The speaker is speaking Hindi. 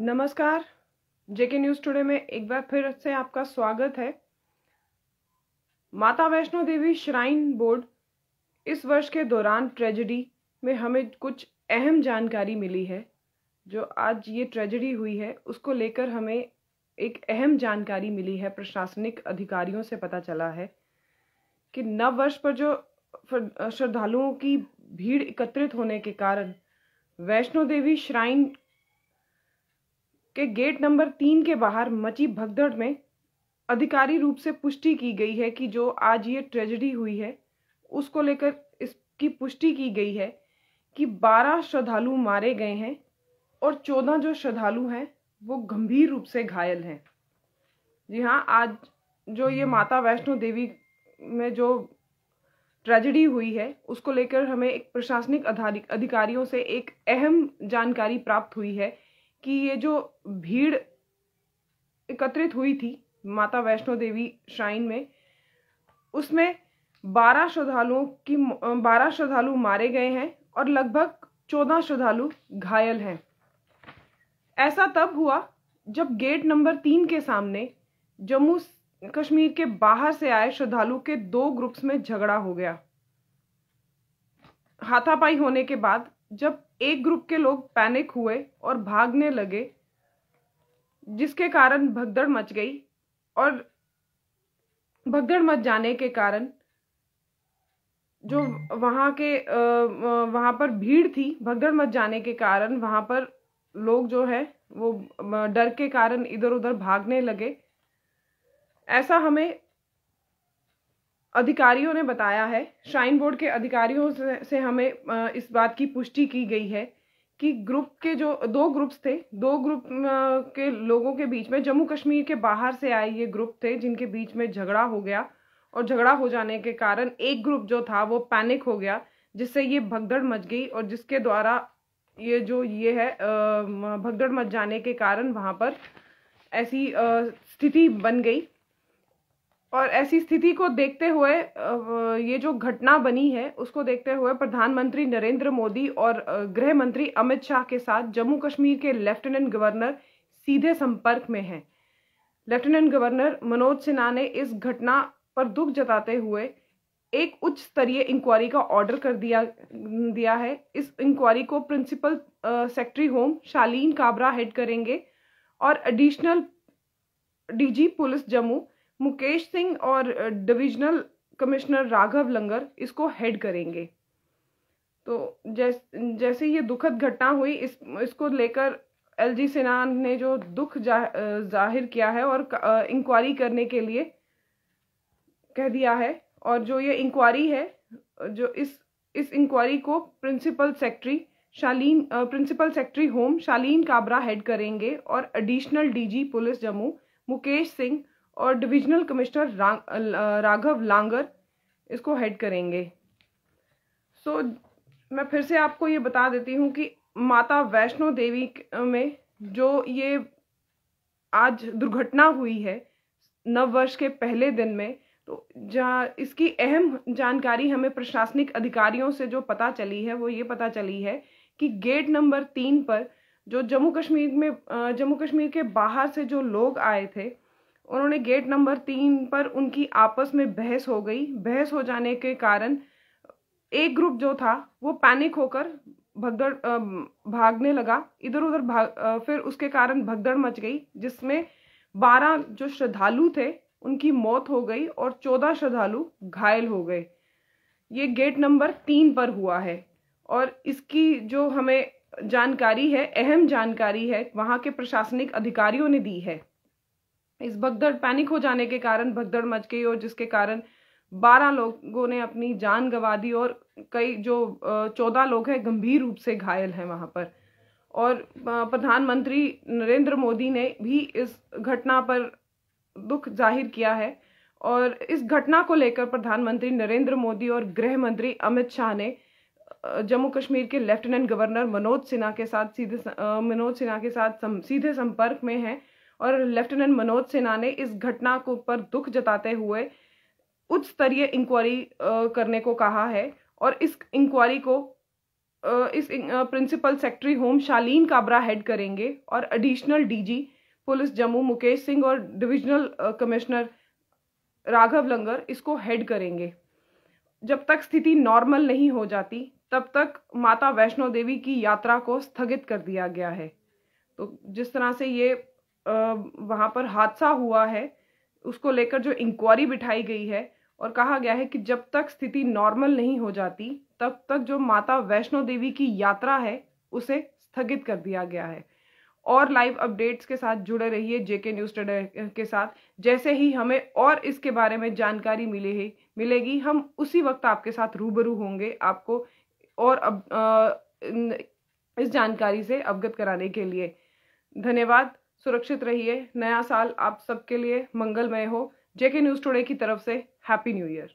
नमस्कार जेके न्यूज टुडे में एक बार फिर से आपका स्वागत है माता वैष्णो देवी श्राइन बोर्ड इस वर्ष के दौरान ट्रेजेडी में हमें कुछ अहम जानकारी मिली है जो आज ये ट्रेजेडी हुई है उसको लेकर हमें एक अहम जानकारी मिली है प्रशासनिक अधिकारियों से पता चला है कि नव वर्ष पर जो श्रद्धालुओं की भीड़ एकत्रित होने के कारण वैष्णो देवी श्राइन के गेट नंबर तीन के बाहर मची भगदड़ में अधिकारी रूप से पुष्टि की गई है कि जो आज ये ट्रेजडी हुई है उसको लेकर इसकी पुष्टि की गई है कि 12 श्रद्धालु मारे गए हैं और 14 जो श्रद्धालु हैं वो गंभीर रूप से घायल हैं जी हाँ आज जो ये माता वैष्णो देवी में जो ट्रेजेडी हुई है उसको लेकर हमें एक प्रशासनिक अधिकारियों से एक अहम जानकारी प्राप्त हुई है कि ये जो भीड़ एकत्रित हुई थी माता वैष्णो देवी श्राइन में उसमें बारह श्रद्धालुओं की बारह श्रद्धालु मारे गए हैं और लगभग चौदह श्रद्धालु घायल हैं ऐसा तब हुआ जब गेट नंबर तीन के सामने जम्मू कश्मीर के बाहर से आए श्रद्धालु के दो ग्रुप्स में झगड़ा हो गया हाथापाई होने के बाद जब एक ग्रुप के लोग पैनिक हुए और भागने लगे जिसके कारण भगदड़ मच गई और भगदड़ मच जाने के कारण जो वहाँ के वहाँ पर भीड़ थी भगदड़ मच जाने के कारण वहाँ पर लोग जो है वो डर के कारण इधर उधर भागने लगे ऐसा हमें अधिकारियों ने बताया है श्राइन बोर्ड के अधिकारियों से हमें इस बात की पुष्टि की गई है कि ग्रुप के जो दो ग्रुप्स थे दो ग्रुप के लोगों के बीच में जम्मू कश्मीर के बाहर से आए ये ग्रुप थे जिनके बीच में झगड़ा हो गया और झगड़ा हो जाने के कारण एक ग्रुप जो था वो पैनिक हो गया जिससे ये भगदड़ मच गई और जिसके द्वारा ये जो ये है भगदड़ मच जाने के कारण वहाँ पर ऐसी स्थिति बन गई और ऐसी स्थिति को देखते हुए ये जो घटना बनी है उसको देखते हुए प्रधानमंत्री नरेंद्र मोदी और गृह मंत्री अमित शाह के साथ जम्मू कश्मीर के लेफ्टिनेंट गवर्नर सीधे संपर्क में हैं लेफ्टिनेंट गवर्नर मनोज सिन्हा ने इस घटना पर दुख जताते हुए एक उच्च स्तरीय इंक्वायरी का ऑर्डर कर दिया दिया है इस इंक्वायरी को principal secretary home Shaleen Kabra head करेंगे और additional DG police Jammu Mukesh Singh और डिविजनल कमिश्नर राघव लंगर इसको हेड करेंगे तो जैस जैसे ये दुखद घटना हुई इस इसको लेकर एल जी सिन्हा ने जो दुख जा, जाहिर किया है और इंक्वायरी करने के लिए कह दिया है और जो ये इंक्वायरी है जो इस इस इंक्वायरी को principal secretary Shaleen principal secretary home Shaleen Kabra head करेंगे और additional DG police Jammu Mukesh Singh और डिविजनल कमिश्नर राघव लांगर इसको हेड करेंगे सो so, मैं फिर से आपको ये बता देती हूँ कि माता वैष्णो देवी में जो ये आज दुर्घटना हुई है नव वर्ष के पहले दिन में तो जहाँ इसकी अहम जानकारी हमें प्रशासनिक अधिकारियों से जो पता चली है वो ये पता चली है कि गेट नंबर तीन पर जो जम्मू कश्मीर में जम्मू कश्मीर के बाहर से जो लोग आए थे उन्होंने गेट नंबर तीन पर उनकी आपस में बहस हो गई बहस हो जाने के कारण एक ग्रुप जो था वो पैनिक होकर भगदड़ भागने लगा इधर उधर भाग फिर उसके कारण भगदड़ मच गई जिसमें बारह जो श्रद्धालु थे उनकी मौत हो गई और चौदह श्रद्धालु घायल हो गए ये गेट नंबर तीन पर हुआ है और इसकी जो हमें जानकारी है अहम जानकारी है वहाँ के प्रशासनिक अधिकारियों ने दी है इस भगदड़ पैनिक हो जाने के कारण भगदड़ मच गई और जिसके कारण बारह लोगों ने अपनी जान गंवा दी और कई जो चौदह लोग हैं गंभीर रूप से घायल हैं वहाँ पर और प्रधानमंत्री नरेंद्र मोदी ने भी इस घटना पर दुख जाहिर किया है और इस घटना को लेकर प्रधानमंत्री नरेंद्र मोदी और गृह मंत्री अमित शाह ने जम्मू कश्मीर के लेफ्टिनेंट गवर्नर मनोज सिन्हा के साथ सीधे मनोज सिन्हा के साथ सम, सीधे संपर्क में हैं और लेफ्टिनेंट मनोज सिन्हा ने इस घटना को पर दुख जताते हुए उच्च स्तरीय इंक्वायरी करने को कहा है और इस इंक्वायरी को इस principal secretary home Shaleen Kabra head करेंगे और additional DG police Jammu Mukesh Singh और डिविजनल कमिश्नर राघव लंगर इसको हेड करेंगे जब तक स्थिति नॉर्मल नहीं हो जाती तब तक माता वैष्णो देवी की यात्रा को स्थगित कर दिया गया है तो जिस तरह से ये वहाँ पर हादसा हुआ है उसको लेकर जो इंक्वायरी बिठाई गई है और कहा गया है कि जब तक स्थिति नॉर्मल नहीं हो जाती तब तक जो माता वैष्णो देवी की यात्रा है उसे स्थगित कर दिया गया है और लाइव अपडेट्स के साथ जुड़े रहिए जेके न्यूज़ टुडे के साथ जैसे ही हमें और इसके बारे में जानकारी मिले है मिलेगी हम उसी वक्त आपके साथ रूबरू होंगे आपको और अब आ, इस जानकारी से अवगत कराने के लिए धन्यवाद सुरक्षित रहिए नया साल आप सबके लिए मंगलमय हो जेके न्यूज़ टुडे की तरफ से हैप्पी न्यू ईयर